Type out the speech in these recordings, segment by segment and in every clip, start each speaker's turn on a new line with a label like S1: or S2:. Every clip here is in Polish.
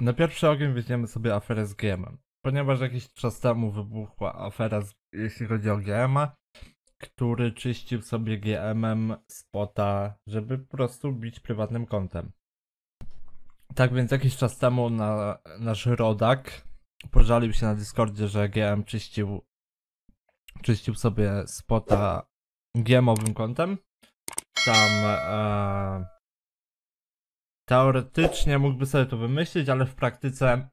S1: Na pierwszy ogień weźmiemy sobie aferę z GM, ponieważ jakiś czas temu wybuchła afera, z, jeśli chodzi o GM, który czyścił sobie GM spota, żeby po prostu bić prywatnym kontem. Tak więc jakiś czas temu na, nasz rodak pożalił się na Discordzie, że GM czyścił, czyścił sobie spota GMowym kontem. Tam e, Teoretycznie mógłby sobie to wymyślić, ale w praktyce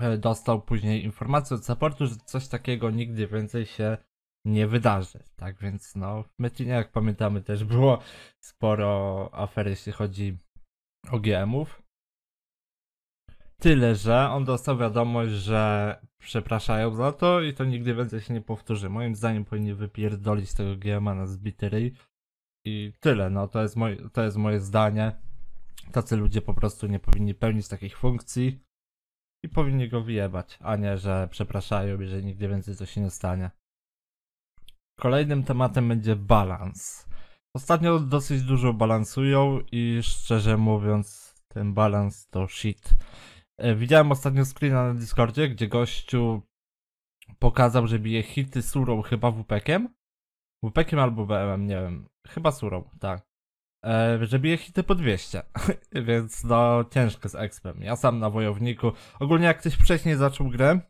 S1: e, dostał później informację od supportu, że coś takiego nigdy więcej się nie wydarzy. Tak więc no, w Metinie, jak pamiętamy, też było sporo afer, jeśli chodzi o GMów. Tyle, że on dostał wiadomość, że przepraszają za to i to nigdy więcej się nie powtórzy. Moim zdaniem powinni wypierdolić tego GMA na zbity ryj. I tyle, no to jest, moj, to jest moje zdanie. Tacy ludzie po prostu nie powinni pełnić takich funkcji i powinni go wyjebać, a nie, że przepraszają i że nigdy więcej to się nie stanie. Kolejnym tematem będzie balans. Ostatnio dosyć dużo balansują i szczerze mówiąc, ten balans to shit. E, widziałem ostatnio screena na Discordzie, gdzie gościu pokazał, że bije hity surą chyba WPkiem. WPkiem albo BM, nie wiem. Chyba surą, tak. E, że bije hity po 200, więc no ciężko z expem. Ja sam na wojowniku, ogólnie jak ktoś wcześniej zaczął grę,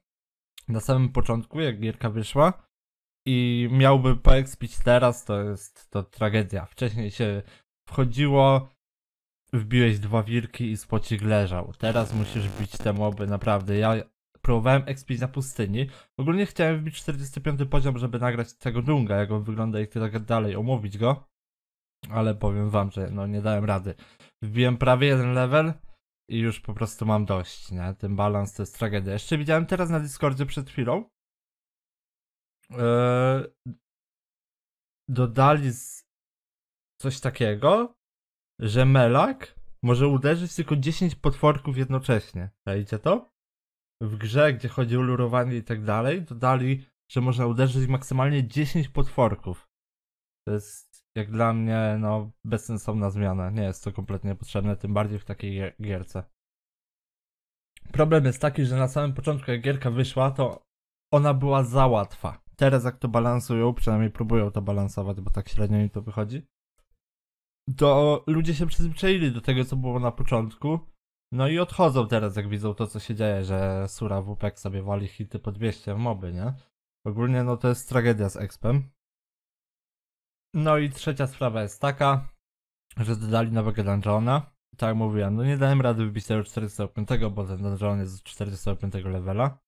S1: na samym początku jak gierka wyszła i miałby poexpić teraz, to jest to tragedia. Wcześniej się wchodziło, wbiłeś dwa wirki i spocik leżał. Teraz musisz bić te moby, naprawdę. Ja próbowałem expić na pustyni. Ogólnie chciałem wbić 45 poziom, żeby nagrać tego Dunga, jak on wygląda i tak dalej, omówić go ale powiem wam, że no nie dałem rady. Wbiłem prawie jeden level i już po prostu mam dość, nie? Ten balans to jest tragedia. Jeszcze widziałem teraz na Discordzie przed chwilą. E, dodali coś takiego, że Melak może uderzyć tylko 10 potworków jednocześnie. Widzicie to? W grze, gdzie chodzi o lurowanie i tak dalej, dodali, że można uderzyć maksymalnie 10 potworków. To jest jak dla mnie, no, bezsensowna zmiana. Nie jest to kompletnie potrzebne, tym bardziej w takiej gierce. Problem jest taki, że na samym początku, jak gierka wyszła, to ona była za łatwa. Teraz, jak to balansują, przynajmniej próbują to balansować, bo tak średnio mi to wychodzi, to ludzie się przyzwyczaili do tego, co było na początku. No i odchodzą teraz, jak widzą to, co się dzieje, że Sura WPEK sobie wali hity pod 200 moby, nie? Ogólnie, no to jest tragedia z Expem. No i trzecia sprawa jest taka, że dodali nowego dungeona. Tak jak mówiłem, no nie dałem rady wybić tego 45, bo ten dungeon jest z 45 levela.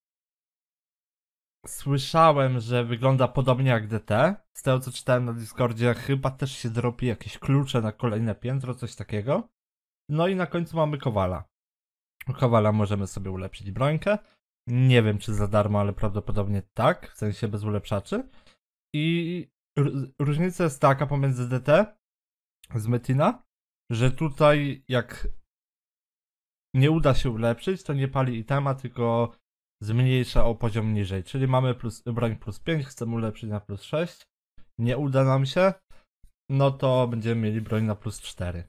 S1: Słyszałem, że wygląda podobnie jak DT. Z tego co czytałem na Discordzie, chyba też się dropi jakieś klucze na kolejne piętro, coś takiego. No i na końcu mamy Kowala. Kowala możemy sobie ulepszyć brońkę. Nie wiem czy za darmo, ale prawdopodobnie tak, w sensie bez ulepszaczy. I różnica jest taka pomiędzy DT z Metina, że tutaj jak nie uda się ulepszyć, to nie pali itema, tylko zmniejsza o poziom niżej. Czyli mamy plus, broń plus 5, chcemy ulepszyć na plus 6. Nie uda nam się, no to będziemy mieli broń na plus 4.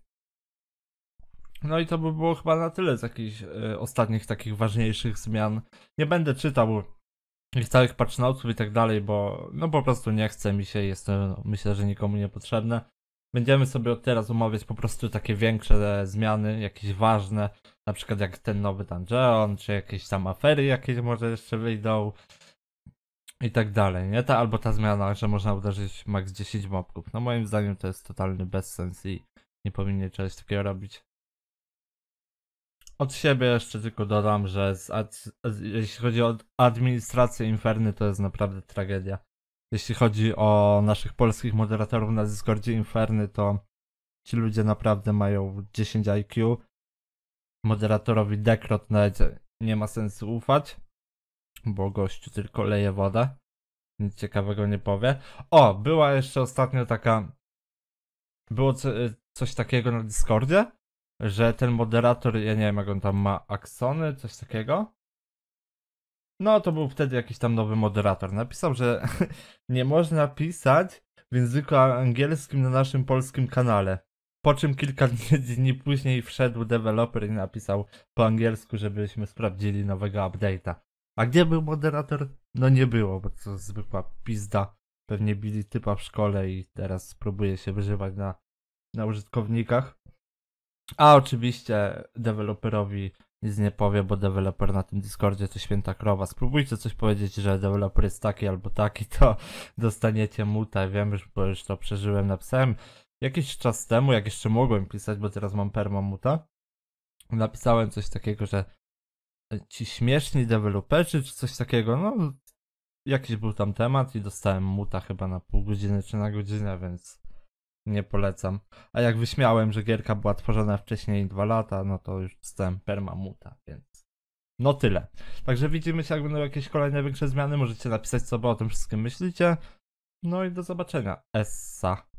S1: No i to by było chyba na tyle z jakichś y, ostatnich takich ważniejszych zmian. Nie będę czytał i całych patrznoców i tak dalej, bo no po prostu nie chce mi się, jest to myślę, że nikomu niepotrzebne. Będziemy sobie od teraz omawiać po prostu takie większe e, zmiany, jakieś ważne, na przykład jak ten nowy Dungeon, czy jakieś tam afery jakieś może jeszcze wyjdą i tak dalej, nie? Ta, albo ta zmiana, że można uderzyć max 10 mobków. No moim zdaniem to jest totalny bezsens i nie powinien czegoś takiego robić. Od siebie jeszcze tylko dodam, że z z, jeśli chodzi o administrację Inferny, to jest naprawdę tragedia. Jeśli chodzi o naszych polskich moderatorów na Discordzie Inferny, to ci ludzie naprawdę mają 10 IQ. Moderatorowi Dekrot nawet nie ma sensu ufać, bo gościu tylko leje wodę. Nic ciekawego nie powie. O, była jeszcze ostatnio taka. Było coś takiego na Discordzie, że ten moderator, ja nie wiem jak on tam ma, aksony, coś takiego? No to był wtedy jakiś tam nowy moderator. Napisał, że nie można pisać w języku angielskim na naszym polskim kanale. Po czym kilka dni później wszedł deweloper i napisał po angielsku, żebyśmy sprawdzili nowego update'a. A gdzie był moderator? No nie było, bo to zwykła pizda. Pewnie bili typa w szkole i teraz próbuje się wyżywać na, na użytkownikach. A oczywiście deweloperowi nic nie powie, bo deweloper na tym Discordzie to święta krowa. Spróbujcie coś powiedzieć, że deweloper jest taki albo taki, to dostaniecie muta. Wiem już, bo już to przeżyłem, napisałem jakiś czas temu, jak jeszcze mogłem pisać, bo teraz mam permamuta. Napisałem coś takiego, że ci śmieszni deweloperzy, czy coś takiego, no jakiś był tam temat i dostałem muta chyba na pół godziny czy na godzinę, więc nie polecam. A jak wyśmiałem, że gierka była tworzona wcześniej dwa lata, no to już jestem permamuta, więc no tyle. Także widzimy się, jak będą jakieś kolejne większe zmiany. Możecie napisać, co wy o tym wszystkim myślicie. No i do zobaczenia. Essa.